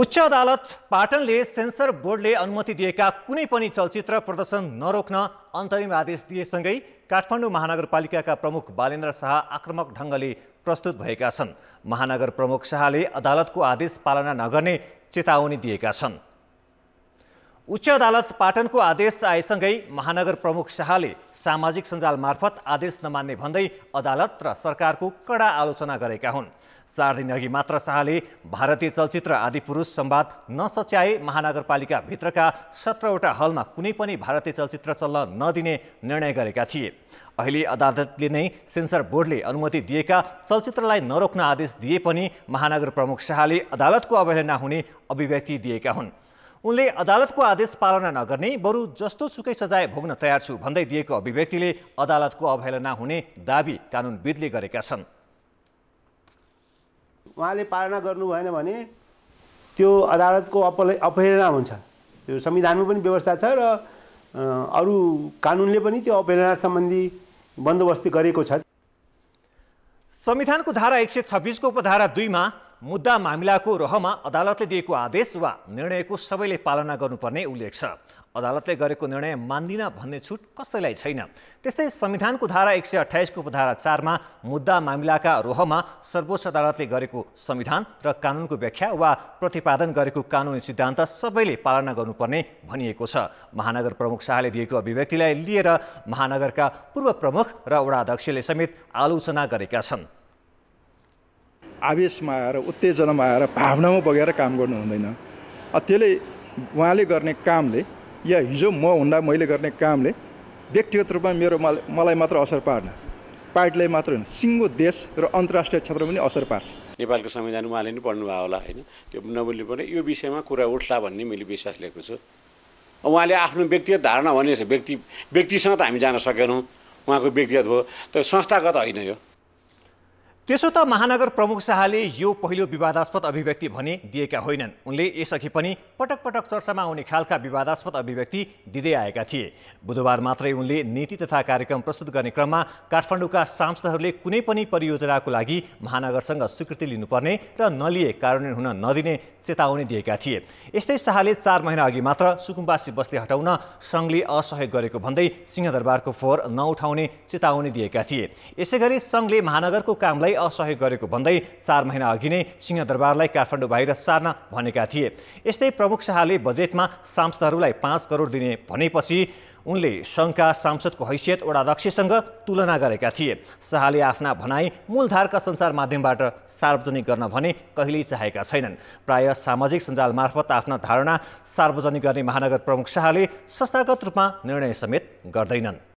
उच्च अदालत पाटनले सेन्सर बोर्डले अनुमति दिएका कुनै पनि चलचित्र प्रदर्शन नरोक्न अन्तरिम आदेश दिएसँगै काठमाडौँ महानगरपालिकाका प्रमुख बालेन्द्र शाह आक्रमक ढङ्गले प्रस्तुत भएका छन् महानगर प्रमुख शाहले अदालतको आदेश पालना नगर्ने चेतावनी दिएका छन् उच्च अदालत पाटनको आदेश आएसँगै महानगर प्रमुख शाहले सामाजिक सञ्जाल मार्फत आदेश नमान्ने भन्दै अदालत र सरकारको कडा आलोचना गरेका हुन् चार दिनअघि मात्र शाहले भारतीय चलचित्र आदि पुरुष सम्वाद नसच्याए महानगरपालिकाभित्रका सत्रवटा हलमा कुनै पनि भारतीय चलचित्र चल्न नदिने निर्णय गरेका थिए अहिले अदालतले नै सेन्सर बोर्डले अनुमति दिएका चलचित्रलाई नरोक्न आदेश दिए पनि महानगर प्रमुख शाहले अदालतको अवहेलना हुने अभिव्यक्ति दिएका हुन् उनले अदालतको आदेश पालना नगर्ने बरु जस्तो सुकै सजाय भोग्न तयार छु भन्दै दिएको अभिव्यक्तिले अदालतको अवहेलना हुने दावी कानुनविदले गरेका छन् उहाँले पालना गर्नु भएन भने त्यो अदालतको अपहेलना हुन्छ त्यो संविधानमा पनि व्यवस्था छ र अरू कानुनले पनि त्यो अपहेलना सम्बन्धी बन्दोबस्ती गरेको छ संविधानको धारा एक सय छब्बिसको उपधारा दुईमा मुद्दा मामिलाको रहमा अदालतले दिएको आदेश वा निर्णयको सबैले पालना गर्नुपर्ने उल्लेख छ अदालतले गरेको निर्णय मान्दिन भन्ने छुट कसैलाई छैन त्यस्तै संविधानको धारा एक सय अठाइसको उपधारा चारमा मुद्दा मामिलाका रोहमा सर्वोच्च अदालतले गरेको संविधान र कानुनको व्याख्या वा प्रतिपादन गरेको कानुनी सिद्धान्त सबैले पालना गर्नुपर्ने भनिएको छ महानगर प्रमुख शाहले दिएको अभिव्यक्तिलाई लिएर महानगरका पूर्व प्रमुख र वडा अध्यक्षले समेत आलोचना गरेका छन् आवेशमा आएर उत्तेजनामा आएर भावनामा बगेर काम गर्नु हुँदैन त्यसले उहाँले गर्ने कामले या हिजो म हुँदा मैले गर्ने कामले व्यक्तिगत रूपमा मेरो मलाई मात्र असर पार्न पार्टीलाई मात्र होइन सिङ्गो देश र अन्तर्राष्ट्रिय क्षेत्रमा पनि असर पार्छ नेपालको संविधान उहाँले पनि पढ्नुभयो होला होइन त्यो नबोल्नु पनि यो विषयमा कुरा उठ्ला भन्ने मैले विश्वास लिएको छु उहाँले आफ्नो व्यक्तिगत धारणा भने व्यक्ति व्यक्तिसँग त हामी जान सकेनौँ उहाँको व्यक्तिगत भयो तर संस्थागत होइन यो त्यसो त महानगर प्रमुख शाहले यो पहिलो विवादास्पद अभिव्यक्ति भने दिएका होइनन् उनले यसअघि पनि पटक पटक चर्चामा आउने खालका विवादास्पद अभिव्यक्ति दिँदै आएका थिए बुधबार मात्रै उनले नीति तथा कार्यक्रम प्रस्तुत गर्ने क्रममा काठमाडौँका सांसदहरूले कुनै पनि परियोजनाको लागि महानगरसँग स्वीकृति लिनुपर्ने र नलिए कार्यान्वयन हुन नदिने चेतावनी दिएका थिए यस्तै शाहले चार महिना अघि मात्र सुकुम्बासी बस्ती हटाउन सङ्घले असहयोग गरेको भन्दै सिंहदरबारको फोहोर नउठाउने चेतावनी दिएका थिए यसैगरी सङ्घले महानगरको कामलाई असहयोग गरेको भन्दै चार महिना अघि नै सिंहदरबारलाई काठमाडौँ बाहिर सार्न भनेका थिए यस्तै प्रमुख शाहले बजेटमा सांसदहरूलाई पाँच करोड दिने भनेपछि उनले सङ्घका सांसदको हैसियत वडाध्यक्षसँग तुलना गरेका थिए शाहले आफ्ना भनाई मूलधारका सञ्चार माध्यमबाट सार्वजनिक गर्न भने कहिल्यै चाहेका छैनन् प्राय सामाजिक सञ्जाल मार्फत आफ्ना धारणा सार्वजनिक गर्ने महानगर प्रमुख शाहले संस्थागत रूपमा निर्णय समेत गर्दैनन्